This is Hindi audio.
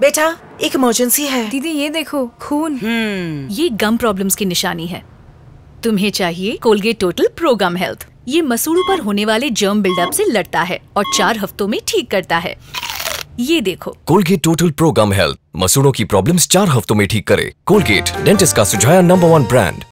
बेटा एक इमरजेंसी है दीदी ये देखो खून हम्म। ये गम प्रॉब्लम्स की निशानी है तुम्हें चाहिए Colgate total pro gum health ये मसूड़ों पर होने वाले जर्म बिल्डअप से लड़ता है और चार हफ्तों में ठीक करता है ये देखो Colgate total pro gum health मसूड़ों की प्रॉब्लम्स चार हफ्तों में ठीक करे कोलगेट डेंटिस्ट का सुझाया नंबर वन ब्रांड